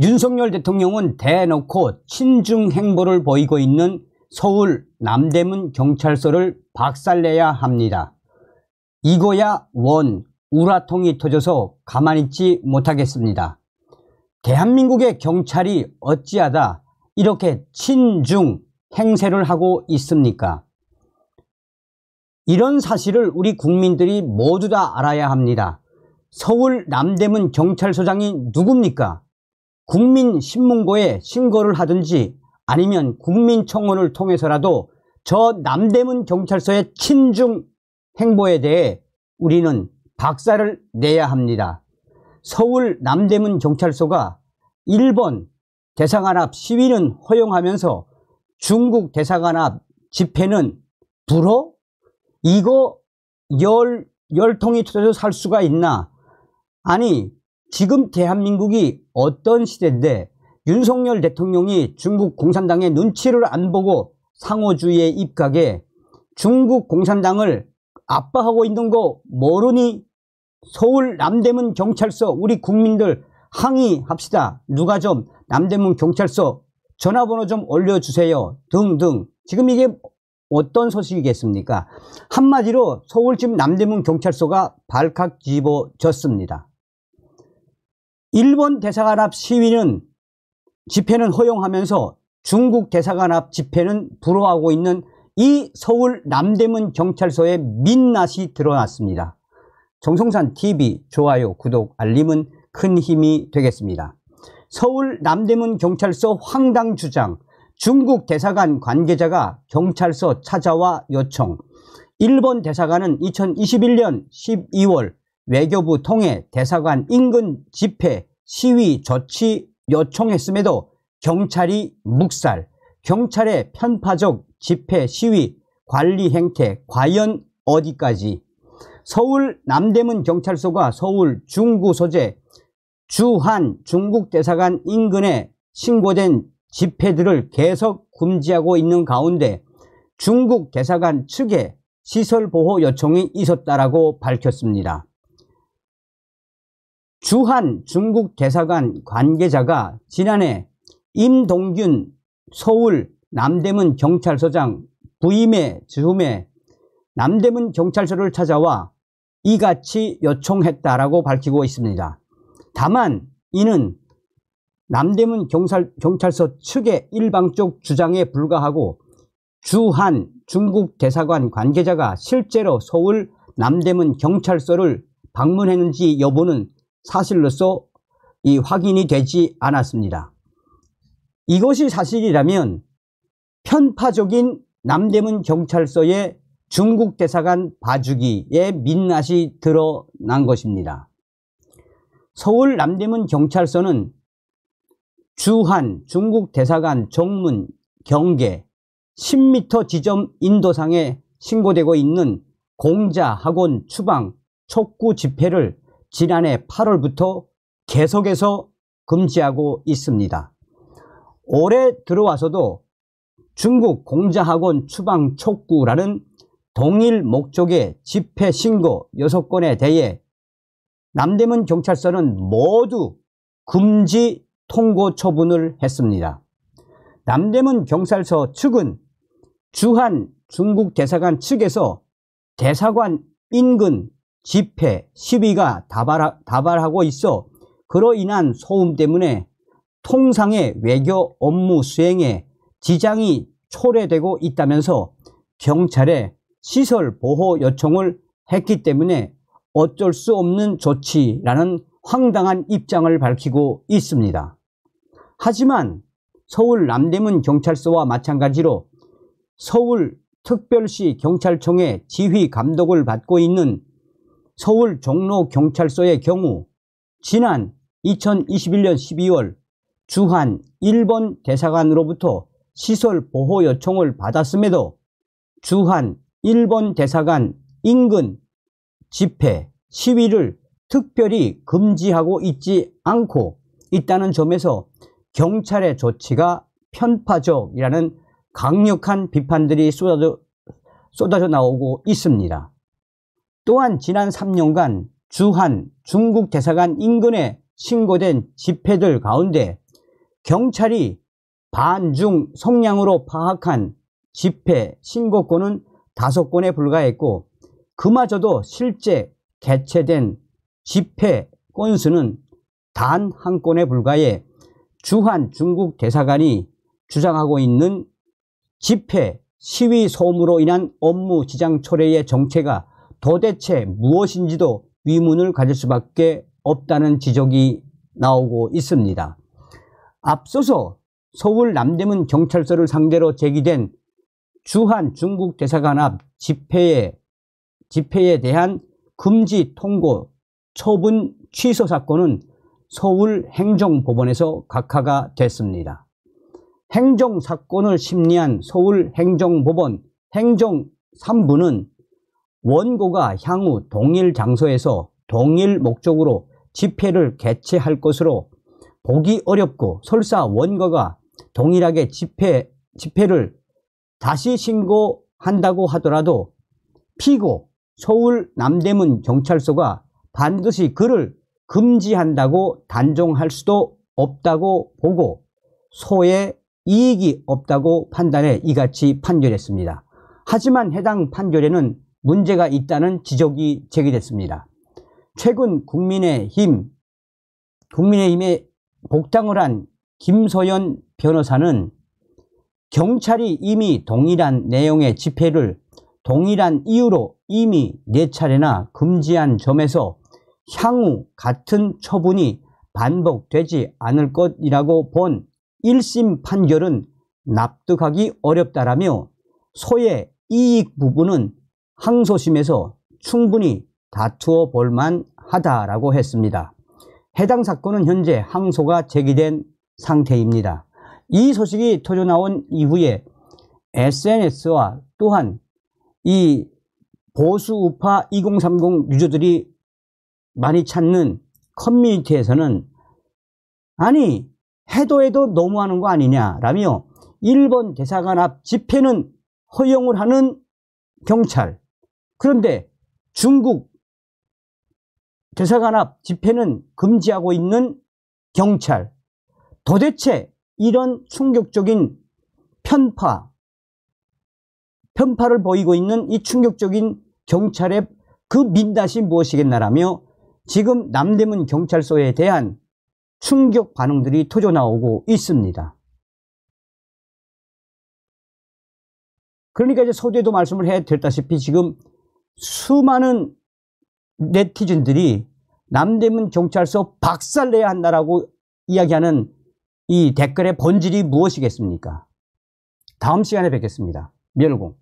윤석열 대통령은 대놓고 친중 행보를 보이고 있는 서울 남대문 경찰서를 박살내야 합니다. 이거야 원, 우라통이 터져서 가만있지 못하겠습니다. 대한민국의 경찰이 어찌하다 이렇게 친중 행세를 하고 있습니까? 이런 사실을 우리 국민들이 모두 다 알아야 합니다. 서울 남대문 경찰서장이 누굽니까? 국민신문고에 신고를 하든지 아니면 국민청원을 통해서라도 저 남대문 경찰서의 친중 행보에 대해 우리는 박사를 내야 합니다. 서울 남대문 경찰서가 일본 대사관 앞 시위는 허용하면서 중국 대사관 앞 집회는 불호? 이거 열, 열 통이 터져서 살 수가 있나? 아니, 지금 대한민국이 어떤 시대인데 윤석열 대통령이 중국 공산당의 눈치를 안 보고 상호주의에 입각해 중국 공산당을 압박하고 있는 거 모르니 서울 남대문 경찰서 우리 국민들 항의합시다. 누가 좀 남대문 경찰서 전화번호 좀 올려주세요 등등 지금 이게 어떤 소식이겠습니까? 한마디로 서울집 남대문 경찰서가 발칵 집어졌습니다. 일본 대사관 앞 시위는 집회는 허용하면서 중국 대사관 앞 집회는 불허하고 있는 이 서울 남대문 경찰서의 민낯이 드러났습니다. 정성산 TV 좋아요, 구독, 알림은 큰 힘이 되겠습니다. 서울 남대문 경찰서 황당 주장 중국 대사관 관계자가 경찰서 찾아와 요청 일본 대사관은 2021년 12월 외교부 통해 대사관 인근 집회 시위 조치 요청했음에도 경찰이 묵살, 경찰의 편파적 집회 시위 관리 행태 과연 어디까지 서울 남대문 경찰서가 서울 중구 소재 주한 중국 대사관 인근에 신고된 집회들을 계속 금지하고 있는 가운데 중국 대사관 측에 시설 보호 요청이 있었다라고 밝혔습니다. 주한 중국 대사관 관계자가 지난해 임동균 서울 남대문 경찰서장 부임의 즈음에 남대문 경찰서를 찾아와 이같이 요청했다라고 밝히고 있습니다. 다만 이는 남대문 경찰, 서 측의 일방적 주장에 불과하고 주한 중국 대사관 관계자가 실제로 서울 남대문 경찰서를 방문했는지 여부는 사실로서 이 확인이 되지 않았습니다. 이것이 사실이라면 편파적인 남대문 경찰서의 중국 대사관 봐주기의 민낯이 드러난 것입니다. 서울 남대문 경찰서는 주한 중국 대사관 정문 경계 10m 지점 인도상에 신고되고 있는 공자 학원 추방 촉구 집회를 지난해 8월부터 계속해서 금지하고 있습니다. 올해 들어와서도 중국 공자학원 추방 촉구라는 동일 목적의 집회 신고 6건에 대해 남대문 경찰서는 모두 금지 통고 처분을 했습니다. 남대문 경찰서 측은 주한 중국 대사관 측에서 대사관 인근 집회, 시위가 다발, 다발하고 있어 그로 인한 소음 때문에 통상의 외교 업무 수행에 지장이 초래되고 있다면서 경찰에 시설 보호 요청을 했기 때문에 어쩔 수 없는 조치라는 황당한 입장을 밝히고 있습니다. 하지만 서울 남대문 경찰서와 마찬가지로 서울 특별시 경찰청의 지휘 감독을 받고 있는 서울 종로경찰서의 경우 지난 2021년 12월 주한 일본 대사관으로부터 시설 보호 요청을 받았음에도 주한 일본 대사관 인근 집회, 시위를 특별히 금지하고 있지 않고 있다는 점에서 경찰의 조치가 편파적이라는 강력한 비판들이 쏟아져, 쏟아져 나오고 있습니다. 또한 지난 3년간 주한 중국 대사관 인근에 신고된 집회들 가운데 경찰이 반중 성향으로 파악한 집회 신고권은 5건에 불과했고 그마저도 실제 개최된 집회 건수는 단 한 건에 불과해 주한 중국 대사관이 주장하고 있는 집회 시위 소음으로 인한 업무 지장 초래의 정체가 도대체 무엇인지도 의문을 가질 수밖에 없다는 지적이 나오고 있습니다. 앞서서 서울 남대문 경찰서를 상대로 제기된 주한 중국 대사관 앞 집회에, 집회에 대한 금지 통고 처분 취소 사건은 서울 행정법원에서 각하가 됐습니다. 행정 사건을 심리한 서울 행정법원 행정 3부는 원고가 향후 동일 장소에서 동일 목적으로 집회를 개최할 것으로 보기 어렵고 설사 원고가 동일하게 집회, 집회를 다시 신고한다고 하더라도 피고 서울 남대문 경찰서가 반드시 그를 금지한다고 단종할 수도 없다고 보고 소에 이익이 없다고 판단해 이같이 판결했습니다. 하지만 해당 판결에는 문제가 있다는 지적이 제기됐습니다. 최근 국민의힘, 국민의힘에 복당을 한 김소연 변호사는 경찰이 이미 동일한 내용의 집회를 동일한 이유로 이미 4차례나 금지한 점에서 향후 같은 처분이 반복되지 않을 것이라고 본 1심 판결은 납득하기 어렵다라며 소의 이익 부분은 항소심에서 충분히 다투어 볼만 하다라고 했습니다. 해당 사건은 현재 항소가 제기된 상태입니다. 이 소식이 터져 나온 이후에 SNS와 또한 이 보수 우파 2030 유저들이 많이 찾는 커뮤니티에서는 아니 해도 해도 너무하는 거 아니냐라며 일본 대사관 앞 집회는 허용을 하는 경찰 그런데 중국 대사관 앞 집회는 금지하고 있는 경찰. 도대체 이런 충격적인 편파, 편파를 보이고 있는 이 충격적인 경찰의 그 민낯이 무엇이겠나라며 지금 남대문 경찰서에 대한 충격 반응들이 터져 나오고 있습니다. 그러니까 이제 서두에도 말씀을 해야 됐다시피 지금 수많은 네티즌들이 남대문 경찰서 박살내야 한다라고 이야기하는 이 댓글의 본질이 무엇이겠습니까? 다음 시간에 뵙겠습니다. 멸공.